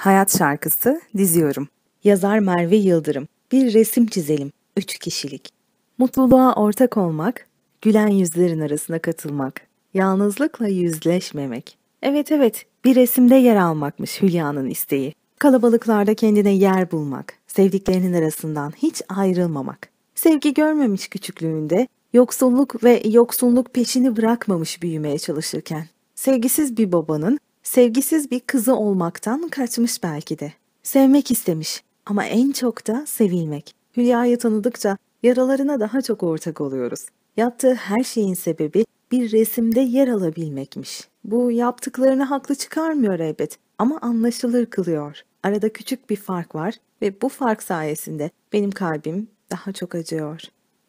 Hayat şarkısı diziyorum. Yazar Merve Yıldırım. Bir resim çizelim. Üç kişilik. Mutluluğa ortak olmak, gülen yüzlerin arasına katılmak, yalnızlıkla yüzleşmemek. Evet evet, bir resimde yer almakmış Hülya'nın isteği. Kalabalıklarda kendine yer bulmak, sevdiklerinin arasından hiç ayrılmamak. Sevgi görmemiş küçüklüğünde, yoksulluk ve yoksulluk peşini bırakmamış büyümeye çalışırken. Sevgisiz bir babanın Sevgisiz bir kızı olmaktan kaçmış belki de. Sevmek istemiş ama en çok da sevilmek. Hülya'yı tanıdıkça yaralarına daha çok ortak oluyoruz. Yaptığı her şeyin sebebi bir resimde yer alabilmekmiş. Bu yaptıklarını haklı çıkarmıyor elbet ama anlaşılır kılıyor. Arada küçük bir fark var ve bu fark sayesinde benim kalbim daha çok acıyor.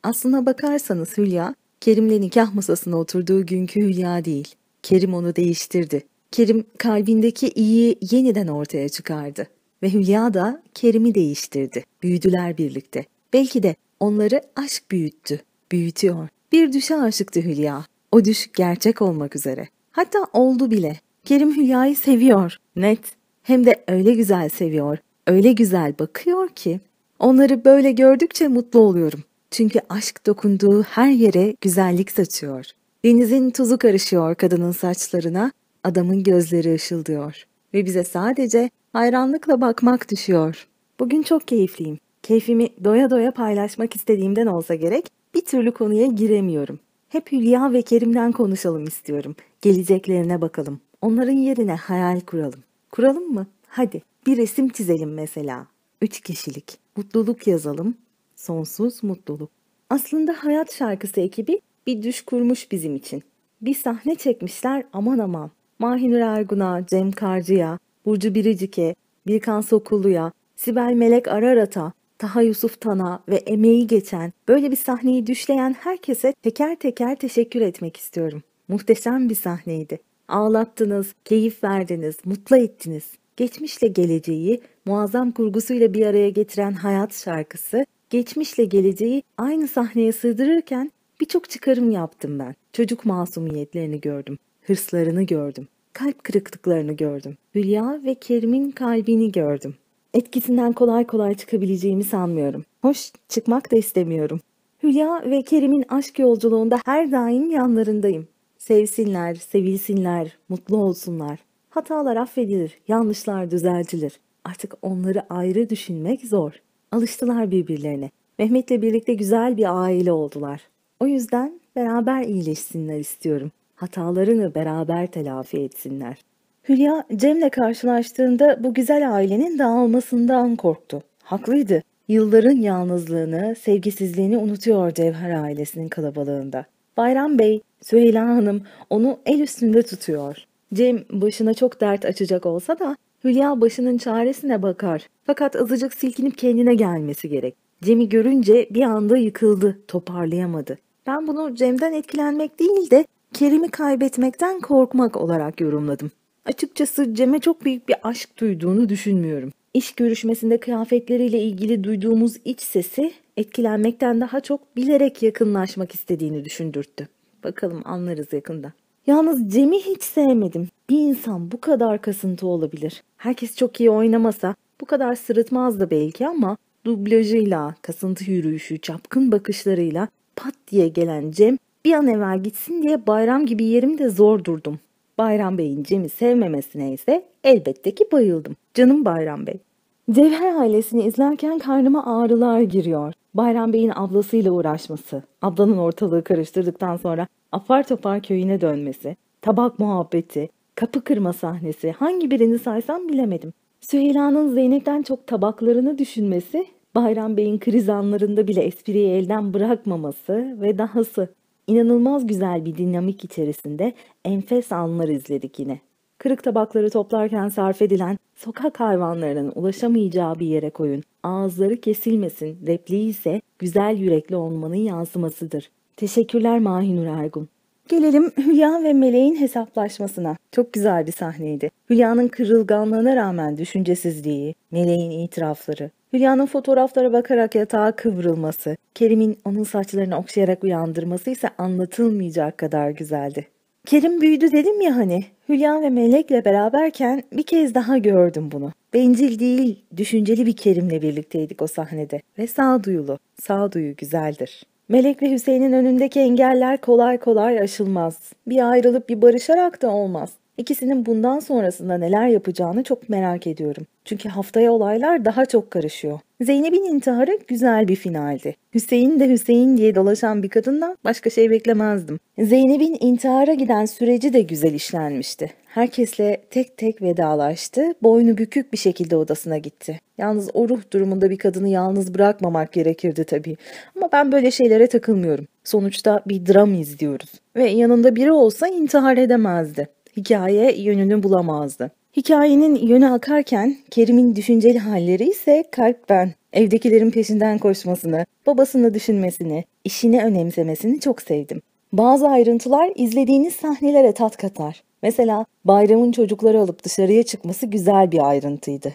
Aslına bakarsanız Hülya, Kerim'le nikah masasına oturduğu günkü Hülya değil. Kerim onu değiştirdi. Kerim kalbindeki iyi yeniden ortaya çıkardı ve Hülya da Kerim'i değiştirdi. Büyüdüler birlikte. Belki de onları aşk büyüttü, büyütüyor. Bir düşe aşıktı Hülya. O düş gerçek olmak üzere. Hatta oldu bile. Kerim Hülya'yı seviyor, net. Hem de öyle güzel seviyor, öyle güzel bakıyor ki. Onları böyle gördükçe mutlu oluyorum. Çünkü aşk dokunduğu her yere güzellik saçıyor. Denizin tuzu karışıyor kadının saçlarına Adamın gözleri ışıldıyor ve bize sadece hayranlıkla bakmak düşüyor. Bugün çok keyifliyim. Keyfimi doya doya paylaşmak istediğimden olsa gerek bir türlü konuya giremiyorum. Hep Hülya ve Kerim'den konuşalım istiyorum. Geleceklerine bakalım. Onların yerine hayal kuralım. Kuralım mı? Hadi bir resim çizelim mesela. Üç kişilik. Mutluluk yazalım. Sonsuz mutluluk. Aslında Hayat Şarkısı ekibi bir düş kurmuş bizim için. Bir sahne çekmişler aman aman. Mahinur Ergun'a, Cem Karcı'ya, Burcu Biricik'e, Birkan Sokullu'ya, Sibel Melek Ararat'a, Taha Yusuf Tan'a ve emeği geçen, böyle bir sahneyi düşleyen herkese teker teker teşekkür etmek istiyorum. Muhteşem bir sahneydi. Ağlattınız, keyif verdiniz, mutlu ettiniz. Geçmişle geleceği muazzam kurgusuyla bir araya getiren Hayat şarkısı, geçmişle geleceği aynı sahneye sığdırırken birçok çıkarım yaptım ben. Çocuk masumiyetlerini gördüm. Hırslarını gördüm. Kalp kırıklıklarını gördüm. Hülya ve Kerim'in kalbini gördüm. Etkisinden kolay kolay çıkabileceğimi sanmıyorum. Hoş, çıkmak da istemiyorum. Hülya ve Kerim'in aşk yolculuğunda her daim yanlarındayım. Sevsinler, sevilsinler, mutlu olsunlar. Hatalar affedilir, yanlışlar düzeltilir. Artık onları ayrı düşünmek zor. Alıştılar birbirlerine. Mehmet'le birlikte güzel bir aile oldular. O yüzden beraber iyileşsinler istiyorum hatalarını beraber telafi etsinler. Hülya Cem'le karşılaştığında bu güzel ailenin dağılmasından korktu. Haklıydı. Yılların yalnızlığını, sevgisizliğini unutuyor Cevher ailesinin kalabalığında. Bayram Bey, Süheyla Hanım onu el üstünde tutuyor. Cem başına çok dert açacak olsa da Hülya başının çaresine bakar. Fakat azıcık silkinip kendine gelmesi gerek. Cem'i görünce bir anda yıkıldı, toparlayamadı. Ben bunu Cem'den etkilenmek değil de Kerim'i kaybetmekten korkmak olarak yorumladım. Açıkçası Cem'e çok büyük bir aşk duyduğunu düşünmüyorum. İş görüşmesinde kıyafetleriyle ilgili duyduğumuz iç sesi etkilenmekten daha çok bilerek yakınlaşmak istediğini düşündürttü. Bakalım anlarız yakında. Yalnız Cem'i hiç sevmedim. Bir insan bu kadar kasıntı olabilir. Herkes çok iyi oynamasa bu kadar sırıtmazdı belki ama dublajıyla, kasıntı yürüyüşü, çapkın bakışlarıyla pat diye gelen Cem bir an evvel gitsin diye bayram gibi yerimde zor durdum. Bayram Bey'in Cem'i sevmemesine ise elbette ki bayıldım. Canım Bayram Bey. Cevher ailesini izlerken karnıma ağrılar giriyor. Bayram Bey'in ablasıyla uğraşması, ablanın ortalığı karıştırdıktan sonra afar topar köyüne dönmesi, tabak muhabbeti, kapı kırma sahnesi hangi birini saysam bilemedim. Süheyla'nın Zeynep'ten çok tabaklarını düşünmesi, Bayram Bey'in kriz anlarında bile espriyi elden bırakmaması ve dahası. İnanılmaz güzel bir dinamik içerisinde enfes anlar izledik yine. Kırık tabakları toplarken sarf edilen sokak hayvanlarının ulaşamayacağı bir yere koyun. Ağızları kesilmesin repliği ise güzel yürekli olmanın yansımasıdır. Teşekkürler Mahinur Ergun. Gelelim Hülya ve Meleğin hesaplaşmasına. Çok güzel bir sahneydi. Hülya'nın kırılganlığına rağmen düşüncesizliği, Meleğin itirafları, Hülya'nın fotoğraflara bakarak yatağa kıvrılması, Kerim'in onun saçlarını okşayarak uyandırması ise anlatılmayacak kadar güzeldi. Kerim büyüdü dedim ya hani, Hülya ve Melek'le beraberken bir kez daha gördüm bunu. Bencil değil, düşünceli bir Kerim'le birlikteydik o sahnede ve sağduyulu, sağduyu güzeldir. Melek ve Hüseyin'in önündeki engeller kolay kolay aşılmaz. Bir ayrılıp bir barışarak da olmaz. İkisinin bundan sonrasında neler yapacağını çok merak ediyorum. Çünkü haftaya olaylar daha çok karışıyor. Zeynep'in intiharı güzel bir finaldi. Hüseyin de Hüseyin diye dolaşan bir kadından başka şey beklemezdim. Zeynep'in intihara giden süreci de güzel işlenmişti. Herkesle tek tek vedalaştı, boynu bükük bir şekilde odasına gitti. Yalnız o ruh durumunda bir kadını yalnız bırakmamak gerekirdi tabii. Ama ben böyle şeylere takılmıyorum. Sonuçta bir dram izliyoruz. Ve yanında biri olsa intihar edemezdi hikaye yönünü bulamazdı. Hikayenin yönü akarken Kerim'in düşünceli halleri ise kalpten, evdekilerin peşinden koşmasını, babasını düşünmesini, işini önemsemesini çok sevdim. Bazı ayrıntılar izlediğiniz sahnelere tat katar. Mesela bayramın çocukları alıp dışarıya çıkması güzel bir ayrıntıydı.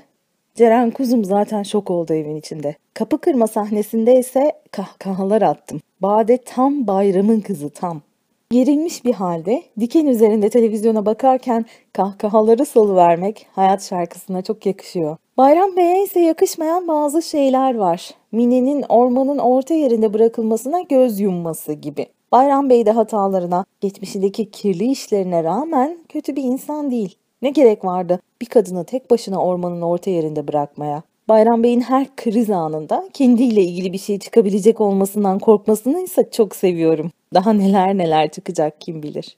Ceren kuzum zaten şok oldu evin içinde. Kapı kırma sahnesinde ise kahkahalar attım. Bade tam bayramın kızı tam. Gerilmiş bir halde diken üzerinde televizyona bakarken kahkahaları salıvermek hayat şarkısına çok yakışıyor. Bayram Bey'e ise yakışmayan bazı şeyler var. Mine'nin ormanın orta yerinde bırakılmasına göz yumması gibi. Bayram Bey de hatalarına, geçmişindeki kirli işlerine rağmen kötü bir insan değil. Ne gerek vardı bir kadını tek başına ormanın orta yerinde bırakmaya? Bayram Bey'in her kriz anında kendiyle ilgili bir şey çıkabilecek olmasından korkmasını ise çok seviyorum. Daha neler neler çıkacak kim bilir.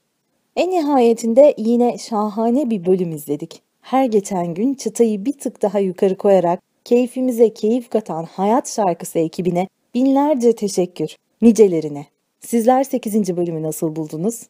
En nihayetinde yine şahane bir bölüm izledik. Her geçen gün çıtayı bir tık daha yukarı koyarak keyfimize keyif katan Hayat Şarkısı ekibine binlerce teşekkür, nicelerine. Sizler 8. bölümü nasıl buldunuz?